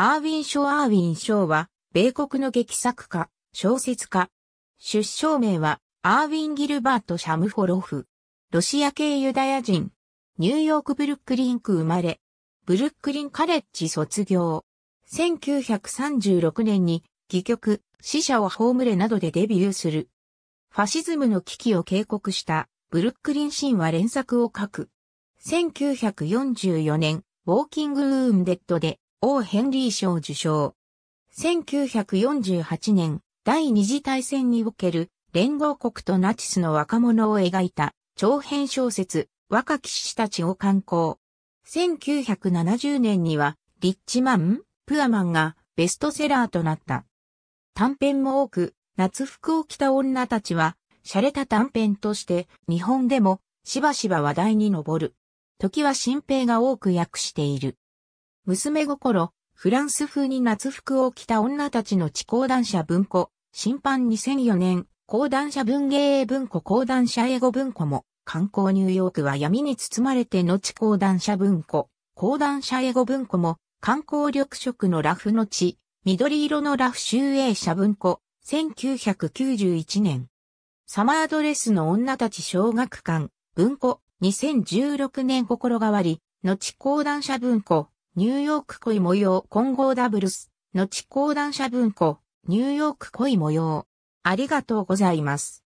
アーウィン・ショー・アーウィン・ショーは、米国の劇作家、小説家。出生名は、アーウィン・ギルバート・シャムフォロフ。ロシア系ユダヤ人。ニューヨーク・ブルックリン区生まれ。ブルックリン・カレッジ卒業。1936年に、戯曲、死者を葬れなどでデビューする。ファシズムの危機を警告した、ブルックリン神話連作を書く。1944年、ウォーキング・ウーンデッドで、王ヘンリー賞受賞。1948年、第二次大戦における連合国とナチスの若者を描いた長編小説、若き士たちを刊行。1970年には、リッチマン、プアマンがベストセラーとなった。短編も多く、夏服を着た女たちは、洒落た短編として日本でもしばしば話題に上る。時は新兵が多く訳している。娘心、フランス風に夏服を着た女たちの地講談社文庫、審判2004年、講談社文芸英文庫講談社英語文庫も、観光ニューヨークは闇に包まれての地講談社文庫、講談社英語文庫も、観光緑色のラフの地、緑色のラフ集英社文庫、1991年。サマードレスの女たち小学館、文庫、2016年心変わり、後講談社文庫、ニューヨーク恋模様混合ダブルス、後講談社文庫、ニューヨーク恋模様。ありがとうございます。